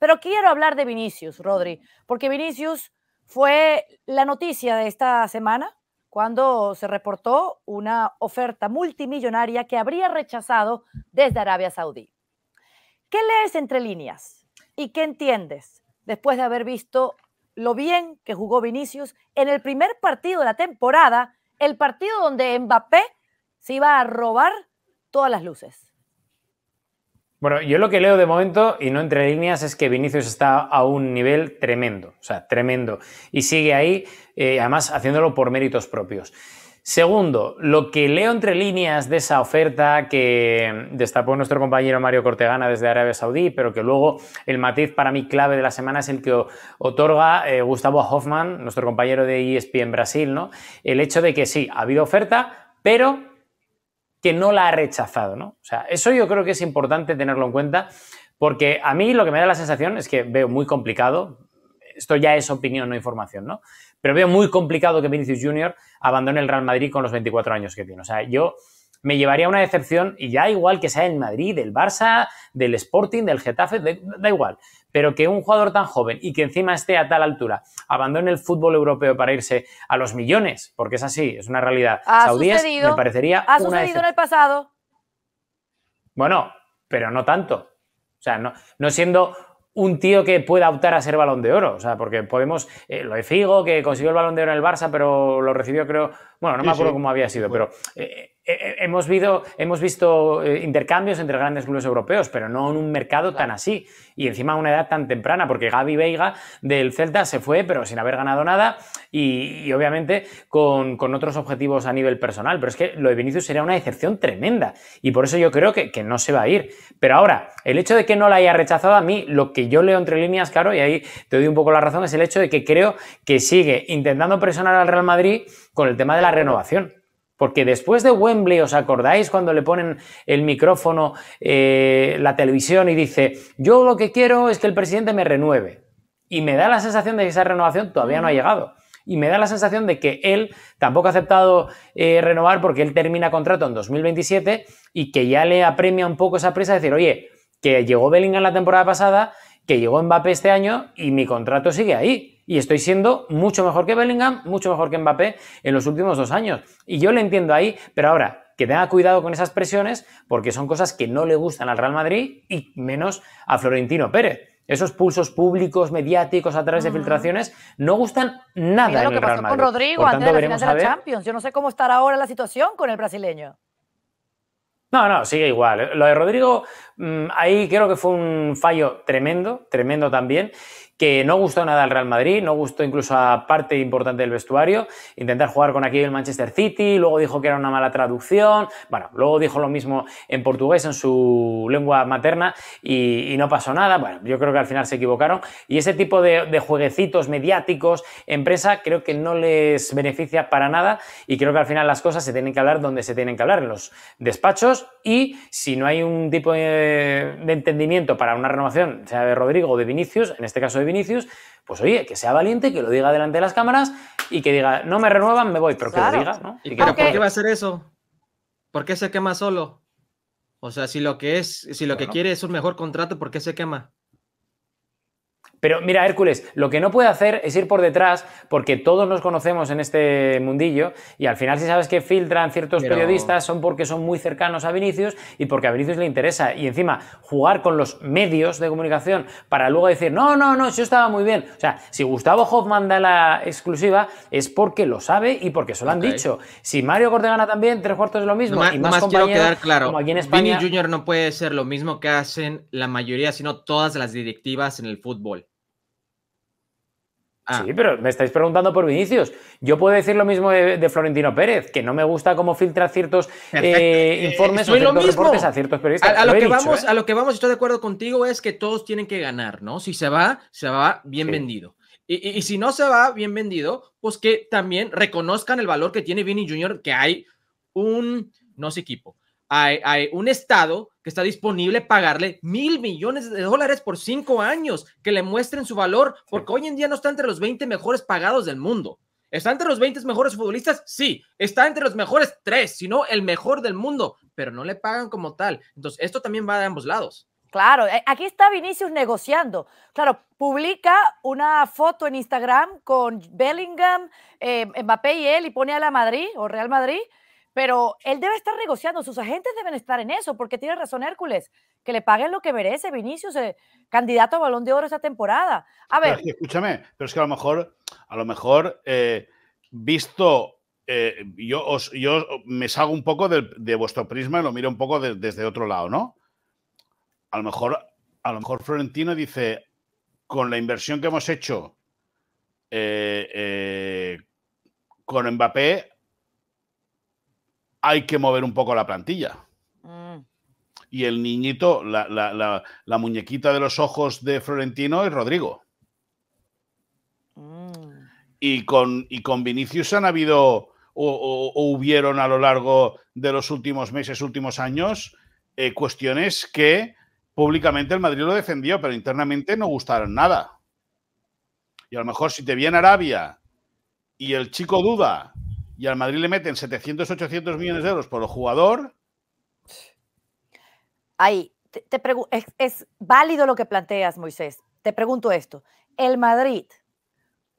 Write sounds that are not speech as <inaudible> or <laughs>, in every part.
Pero quiero hablar de Vinicius, Rodri, porque Vinicius fue la noticia de esta semana cuando se reportó una oferta multimillonaria que habría rechazado desde Arabia Saudí. ¿Qué lees entre líneas y qué entiendes después de haber visto lo bien que jugó Vinicius en el primer partido de la temporada, el partido donde Mbappé se iba a robar todas las luces? Bueno, yo lo que leo de momento, y no entre líneas, es que Vinicius está a un nivel tremendo, o sea, tremendo. Y sigue ahí, eh, además, haciéndolo por méritos propios. Segundo, lo que leo entre líneas de esa oferta que destapó nuestro compañero Mario Cortegana desde Arabia Saudí, pero que luego el matiz para mí clave de la semana es el que otorga eh, Gustavo Hoffman, nuestro compañero de ESP en Brasil, ¿no? El hecho de que sí, ha habido oferta, pero que no la ha rechazado, ¿no? O sea, eso yo creo que es importante tenerlo en cuenta porque a mí lo que me da la sensación es que veo muy complicado, esto ya es opinión, no información, ¿no? Pero veo muy complicado que Vinicius Jr. abandone el Real Madrid con los 24 años que tiene. O sea, yo me llevaría una decepción y ya igual que sea en Madrid, del Barça, del Sporting, del Getafe, da igual pero que un jugador tan joven y que encima esté a tal altura abandone el fútbol europeo para irse a los millones, porque es así, es una realidad. Ha sucedido, parecería ha sucedido en el pasado. Bueno, pero no tanto. O sea, no, no siendo un tío que pueda optar a ser balón de oro. O sea, porque podemos. Eh, lo de Figo, que consiguió el balón de oro en el Barça, pero lo recibió, creo. Bueno, no me acuerdo cómo había sido, pero. Eh, eh, eh, hemos, visto, hemos eh, visto intercambios entre grandes clubes europeos, pero no en un mercado tan así. Y encima a una edad tan temprana, porque Gaby Veiga del Celta se fue, pero sin haber ganado nada y, obviamente con, otros objetivos a nivel personal. Pero es que lo de Vinicius sería una decepción tremenda y por eso yo creo que, no se va a ir. Pero ahora, el hecho de que no la haya rechazado a mí, lo que yo leo entre líneas, claro, y ahí te doy un poco la razón, es el hecho de que creo que sigue intentando presionar al Real Madrid con el tema de la renovación. Porque después de Wembley, ¿os acordáis cuando le ponen el micrófono, eh, la televisión y dice, yo lo que quiero es que el presidente me renueve? Y me da la sensación de que esa renovación todavía no ha llegado. Y me da la sensación de que él tampoco ha aceptado eh, renovar porque él termina contrato en 2027 y que ya le apremia un poco esa presa de decir, oye, que llegó Bellingham la temporada pasada, que llegó Mbappé este año y mi contrato sigue ahí y estoy siendo mucho mejor que Bellingham, mucho mejor que Mbappé en los últimos dos años. Y yo le entiendo ahí, pero ahora, que tenga cuidado con esas presiones porque son cosas que no le gustan al Real Madrid y menos a Florentino Pérez. Esos pulsos públicos, mediáticos, a través de filtraciones, no gustan nada Mira con Rodrigo antes de la Champions. Yo no sé cómo estará ahora la situación con el brasileño. No, no, sigue igual. Lo de Rodrigo, mm, ahí creo que fue un fallo tremendo, tremendo también que no gustó nada al Real Madrid, no gustó incluso a parte importante del vestuario, intentar jugar con aquí el Manchester City, luego dijo que era una mala traducción, bueno, luego dijo lo mismo en portugués, en su lengua materna, y, no pasó nada, bueno, yo creo que al final se equivocaron, y ese tipo de, jueguecitos mediáticos, empresa, creo que no les beneficia para nada, y creo que al final las cosas se tienen que hablar donde se tienen que hablar, en los despachos, y si no hay un tipo de, entendimiento para una renovación, sea de Rodrigo o de Vinicius, en este caso de Vinicius, pues oye, que sea valiente, que lo diga delante de las cámaras y que diga, no me renuevan, me voy, pero que lo diga, ¿no? ¿Y por qué va a ser eso? ¿Por qué se quema solo? O sea, si lo que es, si lo que quiere es un mejor contrato, ¿por qué se quema? Pero mira, Hércules, lo que no puede hacer es ir por detrás, porque todos nos conocemos en este mundillo, y al final, si sabes que filtran ciertos periodistas, son porque son muy cercanos a Vinicius y porque a Vinicius le interesa. Y encima, jugar con los medios de comunicación para luego decir, no, no, no, yo estaba muy bien. O sea, si Gustavo Hoffman da la exclusiva, es porque lo sabe y porque se lo han dicho. Si Mario Cortegana también, tres cuartos es lo mismo. y más, quiero quedar claro. Como aquí Junior no puede ser lo mismo que hacen la mayoría, sino todas las directivas en el fútbol. Ah. Sí, pero me estáis preguntando por Vinicius. Yo puedo decir lo mismo de, Florentino Pérez, que no me gusta cómo filtra ciertos eh, informes eh, o ciertos reportes a ciertos periodistas. A, lo, que vamos, ¿eh? a lo que vamos, estoy de acuerdo contigo, es que todos tienen que ganar, ¿no? Si se va, se va bien vendido. Y, si no se va bien vendido, pues que también reconozcan el valor que tiene Vini Jr., que hay un, no sé equipo, hay, hay un estado que está disponible pagarle mil millones de dólares por cinco años, que le muestren su valor, porque hoy en día no está entre los 20 mejores pagados del mundo. ¿Está entre los 20 mejores futbolistas? Sí. Está entre los mejores tres, sino el mejor del mundo, pero no le pagan como tal. Entonces, esto también va de ambos lados. Claro, eh, aquí está Vinicius negociando. Claro, publica una foto en Instagram con Bellingham, eh, Mbappé y él y pone a la Madrid o Real Madrid pero él debe estar negociando, sus agentes deben estar en eso, porque tiene razón Hércules, que le paguen lo que merece Vinicius, eh, candidato a Balón de Oro esta temporada. A ver. escúchame, pero es que a lo mejor, a lo mejor, eh, visto eh, yo, yo me salgo un poco de, vuestro prisma y lo miro un poco desde otro lado, ¿no? A lo mejor, a lo mejor Florentino dice, con la inversión que hemos hecho con Mbappé, hay que mover un poco la plantilla. Mm. Y el niñito, la, muñequita de los ojos de Florentino es Rodrigo. Mm. Y, con, y con Vinicius han habido o, hubieron a lo largo de los últimos meses, últimos años, eh, cuestiones que públicamente el Madrid lo defendió, pero internamente no gustaron nada. Y a lo mejor si te viene Arabia y el chico duda y al Madrid le meten 700, 800 millones de euros por el jugador. Ahí, te, es, válido lo que planteas, Moisés. Te pregunto esto. ¿El Madrid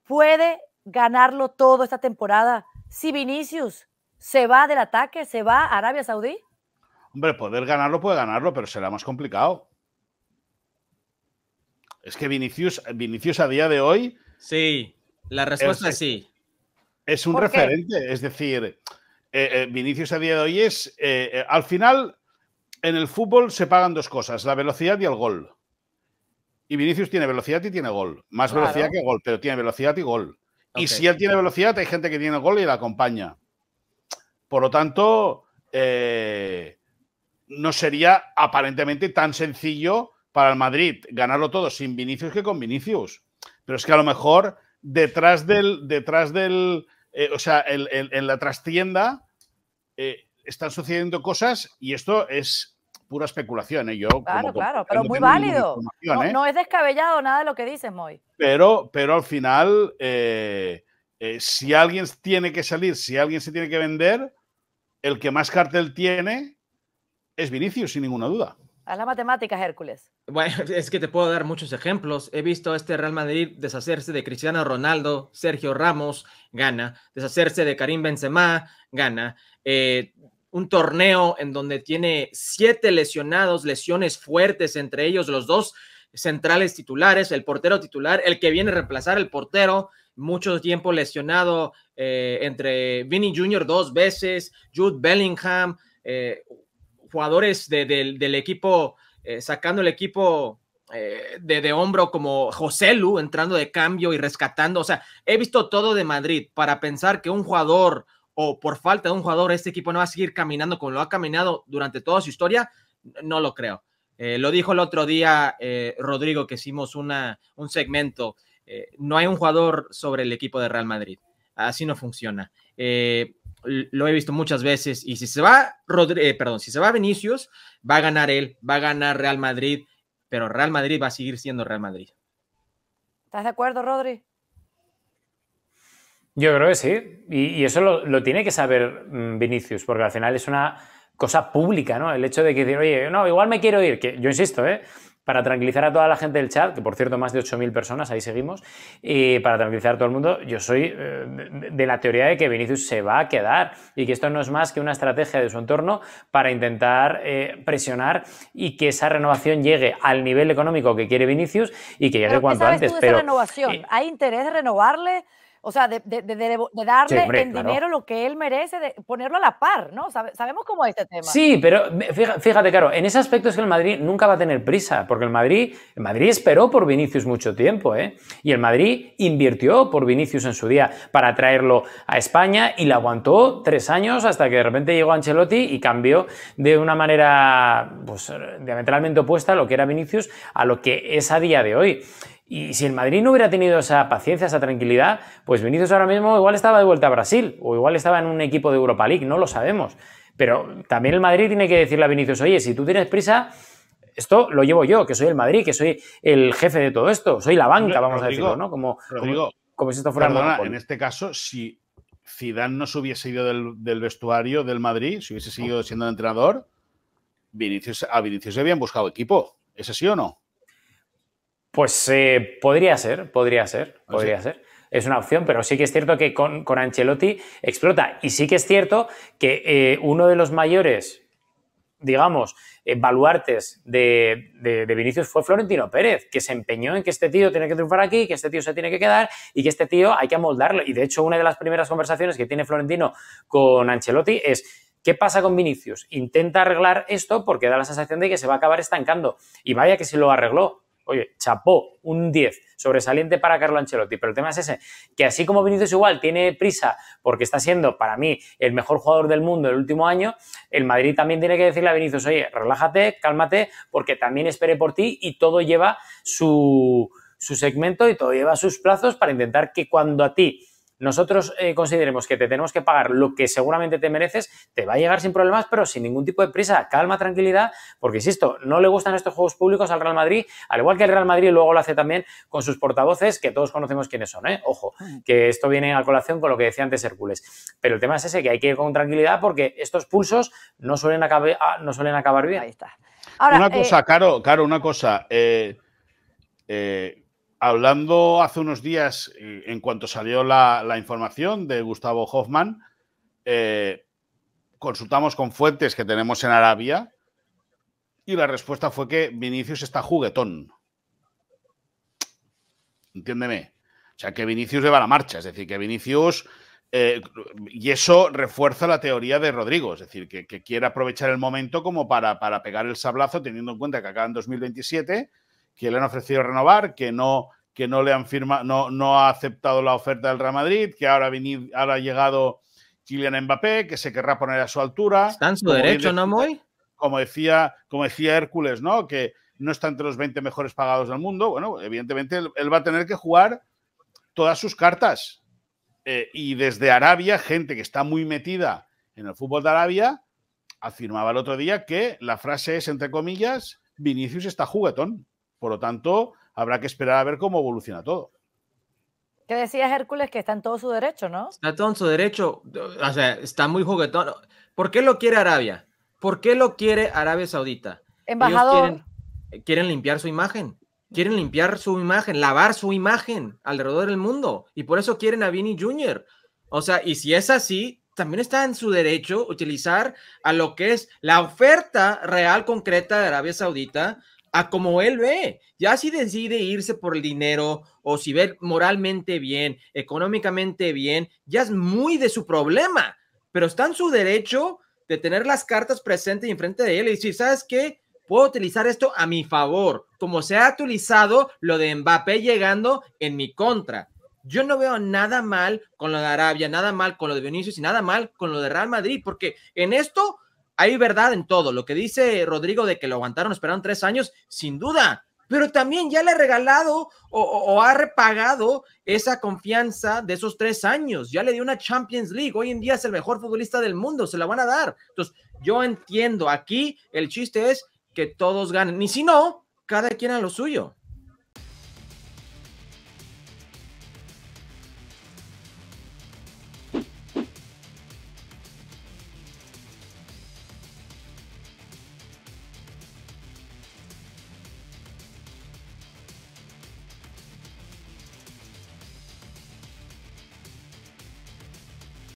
puede ganarlo todo esta temporada si Vinicius se va del ataque, se va a Arabia Saudí? Hombre, poder ganarlo puede ganarlo, pero será más complicado. Es que Vinicius, Vinicius a día de hoy. Sí, la respuesta es sí. Es un referente, es decir, eh, eh, Vinicius a día de hoy es, eh, al final, en el fútbol se pagan dos cosas, la velocidad y el gol. Y Vinicius tiene velocidad y tiene gol. Más velocidad que gol, pero tiene velocidad y gol. Y si él tiene velocidad, hay gente que tiene gol y la acompaña. Por lo tanto, no sería aparentemente tan sencillo para el Madrid ganarlo todo sin Vinicius que con Vinicius. Pero es que a lo mejor detrás del, detrás del, eh, o sea, en la trastienda eh, están sucediendo cosas y esto es pura especulación. ¿eh? Yo, claro, claro, pero muy válido. No, es descabellado nada de lo que dices, Moy. Pero, pero al final, si alguien tiene que salir, si alguien se tiene que vender, el que más cartel tiene es Vinicius, sin ninguna duda a la matemática, Hércules. Bueno, <laughs> es que te puedo dar muchos ejemplos. He visto a este Real Madrid deshacerse de Cristiano Ronaldo, Sergio Ramos, gana. Deshacerse de Karim Benzema, gana. Eh, un torneo en donde tiene siete lesionados, lesiones fuertes, entre ellos los dos centrales titulares, el portero titular, el que viene a reemplazar al portero, mucho tiempo lesionado eh, entre Vinny Jr. dos veces, Jude Bellingham, eh, jugadores del equipo, eh, sacando el equipo eh, de, hombro como José Lu entrando de cambio y rescatando. O sea, he visto todo de Madrid para pensar que un jugador o por falta de un jugador este equipo no va a seguir caminando como lo ha caminado durante toda su historia, no lo creo. Eh, lo dijo el otro día Rodrigo que hicimos una, un segmento. no hay un jugador sobre el equipo de Real Madrid. Así no funciona. Eh, lo he visto muchas veces. Y si se va, eh, perdón, si se va Vinicius, va a ganar él, va a ganar Real Madrid, pero Real Madrid va a seguir siendo Real Madrid. ¿Estás de acuerdo, Rodri? Yo creo que sí. Y, eso lo, tiene que saber mm, Vinicius, porque al final es una cosa pública, ¿no? El hecho de que decir, oye, no, igual me quiero ir, que yo insisto, ¿eh? para tranquilizar a toda la gente del chat, que por cierto más de 8.000 personas, ahí seguimos, y para tranquilizar a todo el mundo, yo soy eh, de la teoría de que Vinicius se va a quedar y que esto no es más que una estrategia de su entorno para intentar eh, presionar y que esa renovación llegue al nivel económico que quiere Vinicius y que llegue cuanto antes. renovación? Eh, ¿Hay interés en renovarle? O sea, de, darle en dinero lo que él merece, de ponerlo a la par, ¿no? sabemos cómo es este tema. Sí, pero fíjate, claro, en ese aspecto es que el Madrid nunca va a tener prisa, porque el Madrid, el Madrid esperó por Vinicius mucho tiempo, ¿eh? Y el Madrid invirtió por Vinicius en su día para traerlo a España y la aguantó tres años hasta que de repente llegó Ancelotti y cambió de una manera, pues, diametralmente opuesta a lo que era Vinicius a lo que es a día de hoy. Y si el Madrid no hubiera tenido esa paciencia, esa tranquilidad, pues Vinicius ahora mismo igual estaba de vuelta a Brasil o igual estaba en un equipo de Europa League, no lo sabemos. Pero también el Madrid tiene que decirle a Vinicius, oye, si tú tienes prisa, esto lo llevo yo, que soy el Madrid, que soy el jefe de todo esto, soy la banca, vamos a decirlo, ¿no? Como, si esto fuera en este caso, si Zidane no se hubiese ido del, vestuario del Madrid, si hubiese seguido siendo entrenador, Vinicius, a Vinicius se habían buscado equipo, ¿es sí o no? Pues eh, podría ser, podría ser, ¿Ah, podría ser. Es una opción, pero sí que es cierto que con, Ancelotti explota. Y sí que es cierto que eh, uno de los mayores, digamos, baluartes de, Vinicius fue Florentino Pérez, que se empeñó en que este tío tiene que triunfar aquí, que este tío se tiene que quedar y que este tío hay que amoldarlo. Y de hecho, una de las primeras conversaciones que tiene Florentino con Ancelotti es. ¿Qué pasa con Vinicius? Intenta arreglar esto porque da la sensación de que se va a acabar estancando. Y vaya que se lo arregló, Oye, chapó, un 10, sobresaliente para Carlo Ancelotti. Pero el tema es ese, que así como Vinicius igual tiene prisa porque está siendo para mí el mejor jugador del mundo el último año, el Madrid también tiene que decirle a Vinicius, oye, relájate, cálmate, porque también esperé por ti y todo lleva su, su segmento y todo lleva sus plazos para intentar que cuando a ti nosotros eh, consideremos que te tenemos que pagar lo que seguramente te mereces, te va a llegar sin problemas, pero sin ningún tipo de prisa. Calma, tranquilidad, porque insisto, no le gustan estos juegos públicos al Real Madrid, al igual que el Real Madrid luego lo hace también con sus portavoces, que todos conocemos quiénes son, ¿eh? Ojo, mm. que esto viene a colación con lo que decía antes Hércules. Pero el tema es ese, que hay que ir con tranquilidad porque estos pulsos no suelen, acabar, ah, no suelen acabar bien. Ahí está. una cosa, eh, Caro, una cosa hablando hace unos días, eh, en cuanto salió la, información de Gustavo Hoffman, eh, consultamos con fuentes que tenemos en Arabia y la respuesta fue que Vinicius está juguetón. Entiéndeme. O sea, que Vinicius lleva la marcha, es decir, que Vinicius... Eh, y eso refuerza la teoría de Rodrigo, es decir, que, quiere aprovechar el momento como para, para, pegar el sablazo, teniendo en cuenta que acaba en 2027 que le han ofrecido renovar, que no, que no le han firmado, no, no ha aceptado la oferta del Real Madrid, que ahora ha, llegado Kylian Mbappé, que se querrá poner a su altura. Está en su derecho, ¿no, Como decía, como decía Hércules, ¿no? Que no está entre los 20 mejores pagados del mundo. Bueno, evidentemente él, va a tener que jugar todas sus cartas. Eh, y desde Arabia, gente que está muy metida en el fútbol de Arabia, afirmaba el otro día que la frase es, entre comillas, Vinicius está juguetón. Por lo tanto, habrá que esperar a ver cómo evoluciona todo. ¿Qué decía Hércules? Que está en todo su derecho, ¿no? Está todo en su derecho. O sea, está muy juguetón. ¿Por qué lo quiere Arabia? ¿Por qué lo quiere Arabia Saudita? Embajador. quieren, limpiar su imagen quieren limpiar su imagen, lavar su imagen alrededor del mundo. Y por eso quieren a Vini Jr. O sea, y si es así, también está en su derecho utilizar a lo que es la oferta real concreta de Arabia Saudita a como él ve. Ya si decide irse por el dinero o si ve moralmente bien, económicamente bien, ya es muy de su problema, pero está en su derecho de tener las cartas presentes y enfrente de él y decir, ¿sabes qué? Puedo utilizar esto a mi favor, como se ha utilizado lo de Mbappé llegando en mi contra. Yo no veo nada mal con lo de Arabia, nada mal con lo de Vinicius y nada mal con lo de Real Madrid, porque en esto hay verdad en todo. Lo que dice Rodrigo de que lo aguantaron, esperaron tres años, sin duda, pero también ya le ha regalado o, ha repagado esa confianza de esos tres años. Ya le dio una Champions League. Hoy en día es el mejor futbolista del mundo, se la van a dar. Entonces, yo entiendo, aquí el chiste es que todos ganen. Y si no, cada quien a lo suyo.